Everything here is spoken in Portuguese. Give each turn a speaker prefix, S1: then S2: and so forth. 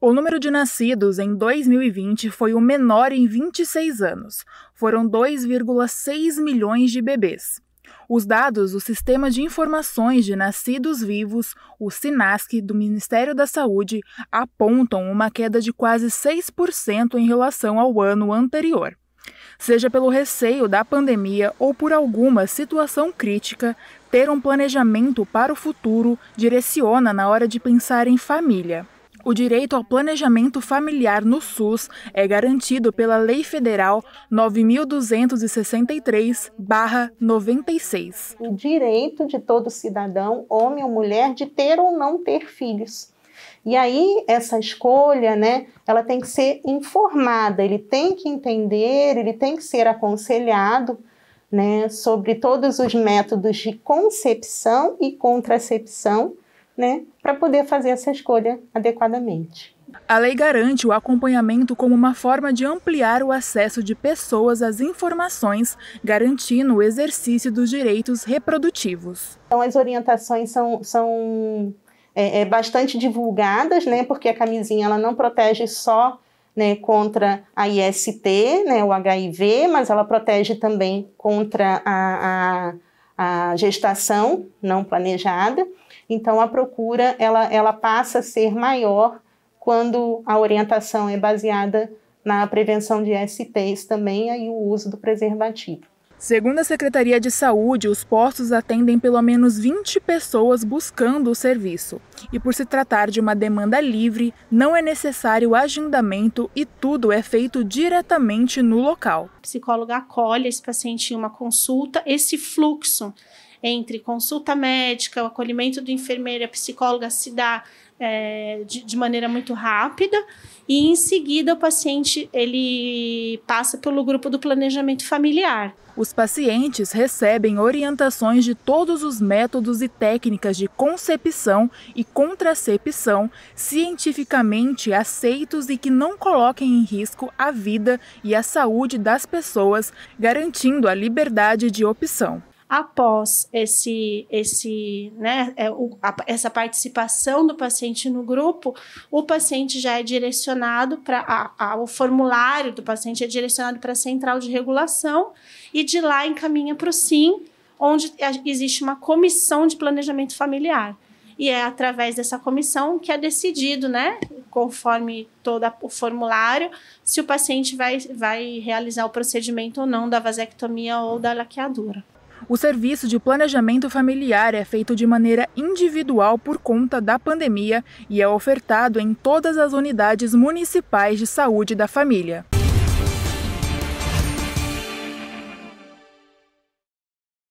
S1: O número de nascidos em 2020 foi o menor em 26 anos. Foram 2,6 milhões de bebês. Os dados do Sistema de Informações de Nascidos Vivos, o SINASC, do Ministério da Saúde, apontam uma queda de quase 6% em relação ao ano anterior. Seja pelo receio da pandemia ou por alguma situação crítica, ter um planejamento para o futuro direciona na hora de pensar em família. O direito ao planejamento familiar no SUS é garantido pela Lei Federal 9263-96. O direito de todo
S2: cidadão, homem ou mulher, de ter ou não ter filhos. E aí essa escolha, né, ela tem que ser informada, ele tem que entender, ele tem que ser aconselhado, né, sobre todos os métodos de concepção
S1: e contracepção né, para poder fazer essa escolha adequadamente. A lei garante o acompanhamento como uma forma de ampliar o acesso de pessoas às informações, garantindo o exercício dos direitos reprodutivos. Então, as
S2: orientações são, são é, é, bastante divulgadas, né, porque a camisinha ela não protege só né, contra a IST, né, o HIV, mas ela protege também contra a, a a gestação não planejada. Então, a procura ela, ela passa a ser maior quando a orientação é baseada na prevenção de STs também e o uso
S1: do preservativo. Segundo a Secretaria de Saúde, os postos atendem pelo menos 20 pessoas buscando o serviço. E por se tratar de uma demanda livre, não é necessário agendamento e tudo é feito diretamente no local. A psicóloga
S3: acolhe esse paciente em uma consulta, esse fluxo entre consulta médica, o acolhimento do enfermeiro, a psicóloga se dá é, de, de, maneira muito rápida e em seguida o paciente ele passa pelo grupo do planejamento
S1: familiar. Os pacientes recebem orientações de todos os métodos e técnicas de concepção e contracepção cientificamente aceitos e que não coloquem em risco a vida e a saúde das pessoas, garantindo a liberdade de opção
S3: após esse, esse, né, é, essa participação do paciente no grupo, o paciente já é direcionado para o formulário do paciente é direcionado para a central de regulação e de lá encaminha para o SIM, onde existe uma comissão de planejamento familiar. E é através dessa comissão que é decidido, né, conforme todo o formulário, se o paciente vai, vai realizar o procedimento ou não da
S1: vasectomia ou da laqueadura. O serviço de planejamento familiar é feito de maneira individual por conta da pandemia e é ofertado em todas as unidades municipais de saúde da família.